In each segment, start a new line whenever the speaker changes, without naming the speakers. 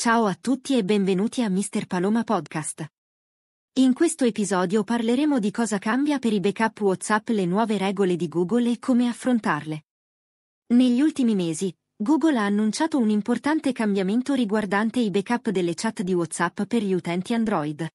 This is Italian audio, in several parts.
Ciao a tutti e benvenuti a Mr. Paloma Podcast. In questo episodio parleremo di cosa cambia per i backup WhatsApp le nuove regole di Google e come affrontarle. Negli ultimi mesi, Google ha annunciato un importante cambiamento riguardante i backup delle chat di WhatsApp per gli utenti Android.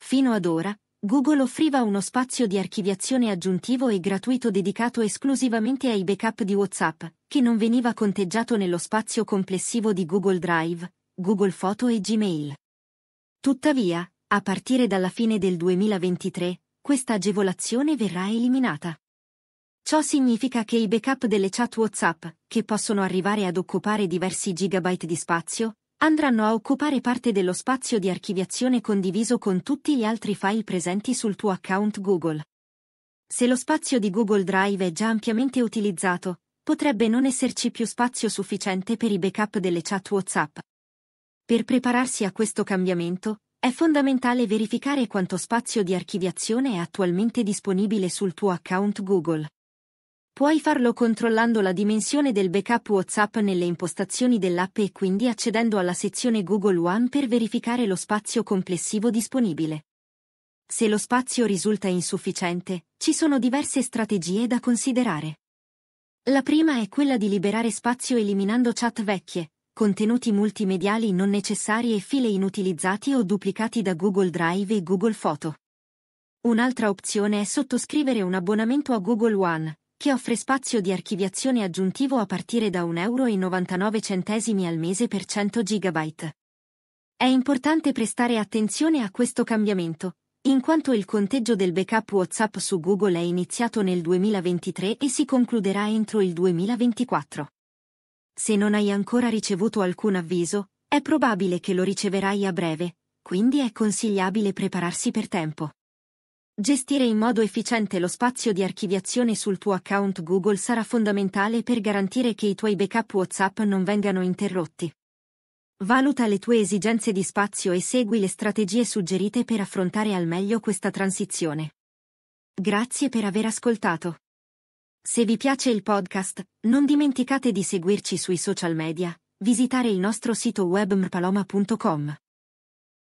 Fino ad ora, Google offriva uno spazio di archiviazione aggiuntivo e gratuito dedicato esclusivamente ai backup di WhatsApp, che non veniva conteggiato nello spazio complessivo di Google Drive, Google Photo e Gmail. Tuttavia, a partire dalla fine del 2023, questa agevolazione verrà eliminata. Ciò significa che i backup delle chat WhatsApp, che possono arrivare ad occupare diversi gigabyte di spazio, andranno a occupare parte dello spazio di archiviazione condiviso con tutti gli altri file presenti sul tuo account Google. Se lo spazio di Google Drive è già ampiamente utilizzato, potrebbe non esserci più spazio sufficiente per i backup delle chat WhatsApp, per prepararsi a questo cambiamento, è fondamentale verificare quanto spazio di archiviazione è attualmente disponibile sul tuo account Google. Puoi farlo controllando la dimensione del backup WhatsApp nelle impostazioni dell'app e quindi accedendo alla sezione Google One per verificare lo spazio complessivo disponibile. Se lo spazio risulta insufficiente, ci sono diverse strategie da considerare. La prima è quella di liberare spazio eliminando chat vecchie, contenuti multimediali non necessari e file inutilizzati o duplicati da Google Drive e Google Photo. Un'altra opzione è sottoscrivere un abbonamento a Google One, che offre spazio di archiviazione aggiuntivo a partire da 1,99 euro al mese per 100 GB. È importante prestare attenzione a questo cambiamento, in quanto il conteggio del backup WhatsApp su Google è iniziato nel 2023 e si concluderà entro il 2024. Se non hai ancora ricevuto alcun avviso, è probabile che lo riceverai a breve, quindi è consigliabile prepararsi per tempo. Gestire in modo efficiente lo spazio di archiviazione sul tuo account Google sarà fondamentale per garantire che i tuoi backup WhatsApp non vengano interrotti. Valuta le tue esigenze di spazio e segui le strategie suggerite per affrontare al meglio questa transizione. Grazie per aver ascoltato. Se vi piace il podcast, non dimenticate di seguirci sui social media, visitare il nostro sito web mrpaloma.com